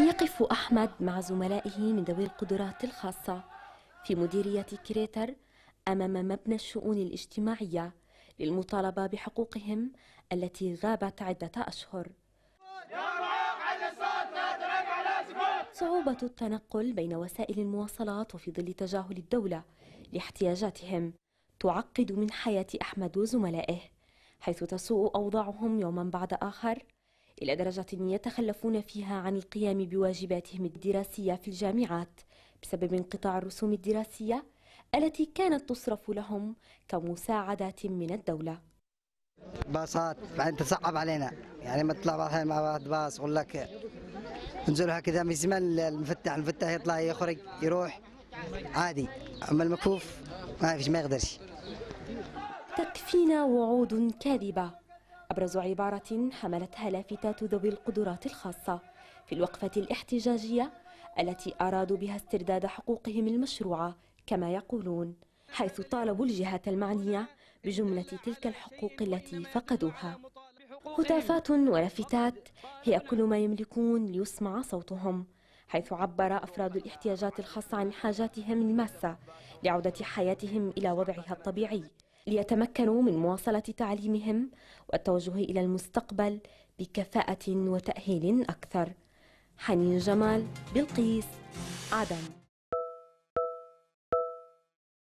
يقف أحمد مع زملائه من ذوي القدرات الخاصة في مديرية كريتر أمام مبنى الشؤون الاجتماعية للمطالبة بحقوقهم التي غابت عدة أشهر صعوبة التنقل بين وسائل المواصلات وفي ظل تجاهل الدولة لاحتياجاتهم تعقد من حياة أحمد وزملائه حيث تسوء أوضاعهم يوما بعد آخر إلى درجة يتخلفون فيها عن القيام بواجباتهم الدراسية في الجامعات بسبب انقطاع الرسوم الدراسية التي كانت تصرف لهم كمساعدات من الدولة باصات بعدين تصعب علينا يعني ما تطلع مع واحد باص يقول لك انزلوا هكذا من زمان المفتاح المفتاح يطلع يخرج يروح عادي اما المكفوف ما فيش ما يقدرش تكفينا وعود كاذبه أبرز عبارة حملتها لافتات ذوي القدرات الخاصة في الوقفة الاحتجاجية التي أرادوا بها استرداد حقوقهم المشروعة كما يقولون حيث طالبوا الجهات المعنية بجملة تلك الحقوق التي فقدوها هتافات ولافتات هي كل ما يملكون ليسمع صوتهم حيث عبر أفراد الاحتياجات الخاصة عن حاجاتهم الماسة لعودة حياتهم إلى وضعها الطبيعي ليتمكنوا من مواصلة تعليمهم والتوجه إلى المستقبل بكفاءة وتأهيل أكثر حنين جمال بلقيس عدن